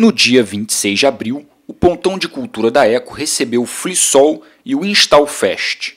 No dia 26 de abril, o Pontão de Cultura da Eco recebeu o FliSol e o Fest.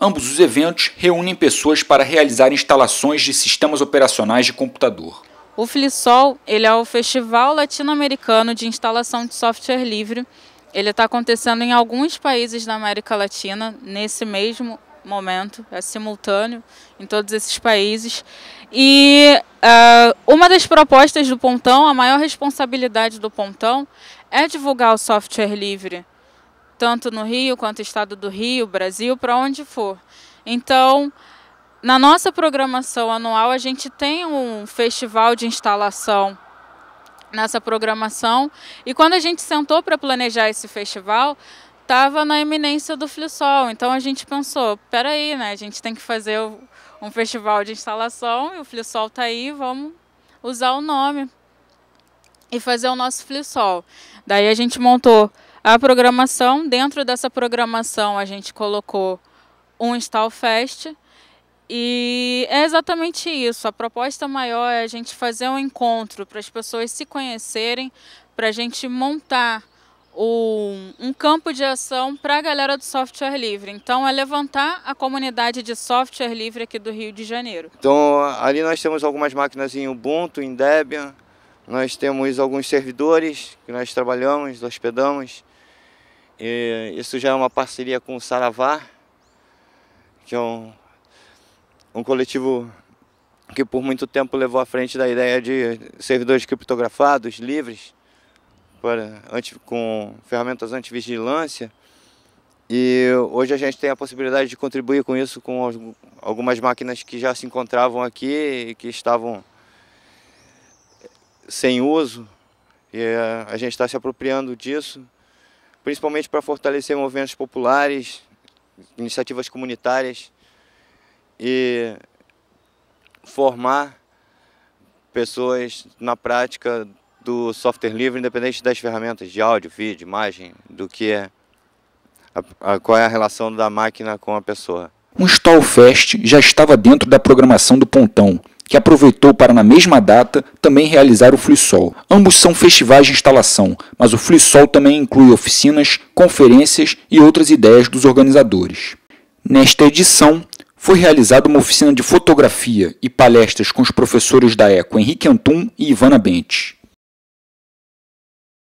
Ambos os eventos reúnem pessoas para realizar instalações de sistemas operacionais de computador. O FliSol ele é o Festival Latino-Americano de Instalação de Software Livre. Ele está acontecendo em alguns países da América Latina nesse mesmo momento, é simultâneo em todos esses países. E Uh, uma das propostas do Pontão, a maior responsabilidade do Pontão é divulgar o software livre, tanto no Rio quanto no estado do Rio, Brasil, para onde for. Então, na nossa programação anual, a gente tem um festival de instalação nessa programação. E quando a gente sentou para planejar esse festival, estava na eminência do FliSol. Então a gente pensou, peraí, né? A gente tem que fazer o um festival de instalação e o FliSol tá aí, vamos usar o nome e fazer o nosso FliSol. Daí a gente montou a programação, dentro dessa programação a gente colocou um Install Fest e é exatamente isso. A proposta maior é a gente fazer um encontro para as pessoas se conhecerem, para a gente montar um, um campo de ação para a galera do software livre. Então, é levantar a comunidade de software livre aqui do Rio de Janeiro. Então, ali nós temos algumas máquinas em Ubuntu, em Debian, nós temos alguns servidores que nós trabalhamos, hospedamos. E isso já é uma parceria com o Saravá, que é um, um coletivo que por muito tempo levou à frente da ideia de servidores criptografados, livres, para, anti, com ferramentas antivigilância e hoje a gente tem a possibilidade de contribuir com isso com algumas máquinas que já se encontravam aqui e que estavam sem uso e eh, a gente está se apropriando disso, principalmente para fortalecer movimentos populares, iniciativas comunitárias e formar pessoas na prática do software livre, independente das ferramentas de áudio, vídeo, imagem, do que é, a, a, qual é a relação da máquina com a pessoa. Um Stallfest já estava dentro da programação do Pontão, que aproveitou para, na mesma data, também realizar o FliSol. Ambos são festivais de instalação, mas o FliSol também inclui oficinas, conferências e outras ideias dos organizadores. Nesta edição, foi realizada uma oficina de fotografia e palestras com os professores da ECO Henrique Antum e Ivana Bentes.